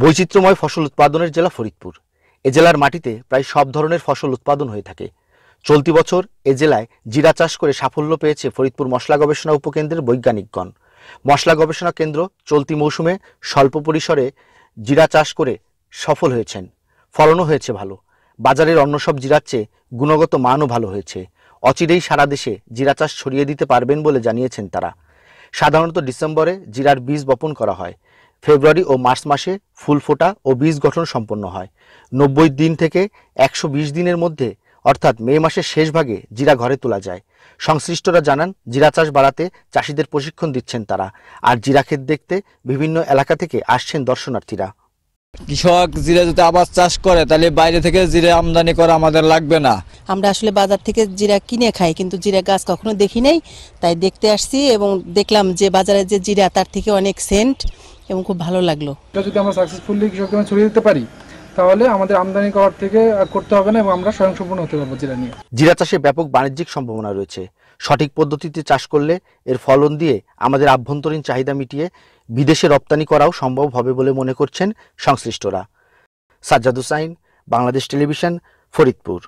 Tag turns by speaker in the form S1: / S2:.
S1: বৈচিত্র্যময় ফসল উৎপাদনের জেলা ফরিদপুর এ জেলার মাটিতে প্রায় সব ধরনের ফসল উৎপাদন হয়ে থাকে চলতি বছর এ জেলায় জিরা চাষ করে সাফল্য পেয়েছে ফরিদপুর মশলা গবেষণা উপকেন্দ্রের বৈজ্ঞানিকগণ মশলা গবেষণা কেন্দ্র চলতি মৌসুমে স্বল্প পরিসরে জিরা চাষ করে সফল হয়েছেন ফলনও হয়েছে ভালো বাজারের অন্য সব জিরার চেয়ে গুণগত মানও ভালো হয়েছে অচিরেই সারা দেশে জিরা চাষ ছড়িয়ে দিতে পারবেন বলে জানিয়েছেন তারা সাধারণত ডিসেম্বরে জিরার বীজ বপন করা হয় ফেব্রুয়ারি ও মার্চ মাসে ফুল ফোটা ও বীজ গঠন সম্পন্ন হয় নব্বই দিন থেকে একশো দিনের মধ্যে অর্থাৎ মে মাসের শেষ ভাগে জিরা ঘরে তোলা যায় সংশ্লিষ্টরা জানান জিরা চাষ বাড়াতে চাষিদের প্রশিক্ষণ দিচ্ছেন তারা আর জিরা ক্ষেত দেখতে বিভিন্ন এলাকা থেকে আসছেন দর্শনার্থীরা কৃষক জিরা যদি আবার চাষ করে তাহলে বাইরে থেকে জিরা আমদানি করা আমাদের লাগবে না
S2: আমরা আসলে বাজার থেকে জিরা কিনে খাই কিন্তু জিরা গাছ কখনো দেখি নাই তাই দেখতে আসছি এবং দেখলাম যে বাজারে যে জিরা তার থেকে অনেক সেন্ট এবং খুব ভালো লাগলো
S3: এটা যদি আমরা সাকসেসফুলি কৃষকদের ছড়িয়ে দিতে পারি তাহলে আমাদের আমদানি করার থেকে করতে হবে না এবং আমরা
S1: স্বয়ংসম্পূর্ণ হতে পারবো জিরা নিয়ে জিরা চাষে ব্যাপক বাণিজ্যিক সম্ভাবনা রয়েছে সঠিক পদ্ধতিতে চাষ করলে এর ফলন দিয়ে আমাদের আভ্যন্তরীণ চাহিদা মিটিয়ে বিদেশে রপ্তানি করাও সম্ভব হবে বলে মনে করছেন সংশ্লিষ্টরা সাজ্জাদ হুসাইন বাংলাদেশ টেলিভিশন ফরিদপুর